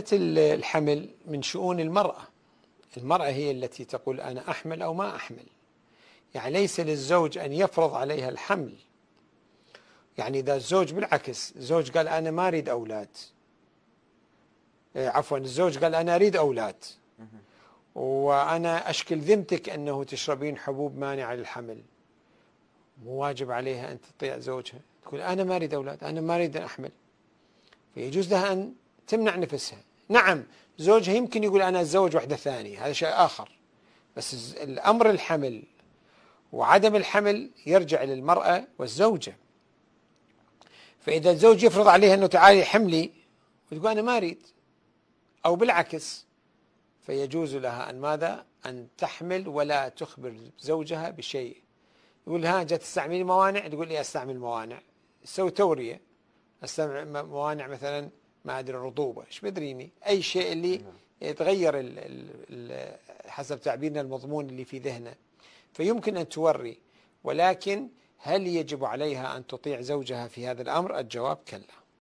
بالنسبة الحمل من شؤون المرأة المرأة هي التي تقول أنا أحمل أو ما أحمل يعني ليس للزوج أن يفرض عليها الحمل يعني إذا الزوج بالعكس الزوج قال أنا ما أريد أولاد إيه، عفوا الزوج قال أنا أريد أولاد وأنا أشكل ذمتك أنه تشربين حبوب مانعة للحمل مو واجب عليها أن تطيع زوجها تقول أنا ما أريد أولاد أنا ما أريد أن أحمل فيجوز لها أن تمنع نفسها نعم زوجها يمكن يقول أنا أتزوج واحدة ثانية هذا شيء آخر بس الأمر الحمل وعدم الحمل يرجع للمرأة والزوجة فإذا الزوج يفرض عليها أنه تعالي حملي وتقول أنا ما أريد أو بالعكس فيجوز لها أن ماذا أن تحمل ولا تخبر زوجها بشيء يقول ها جت تستعملي موانع تقول لي إيه، أستعمل موانع تسوي تورية أستعمل موانع مثلا معادن الرطوبه ايش بدريني اي شيء اللي نعم. يتغير ال ال حسب تعبيرنا المضمون اللي في ذهنه فيمكن ان توري ولكن هل يجب عليها ان تطيع زوجها في هذا الامر الجواب كلا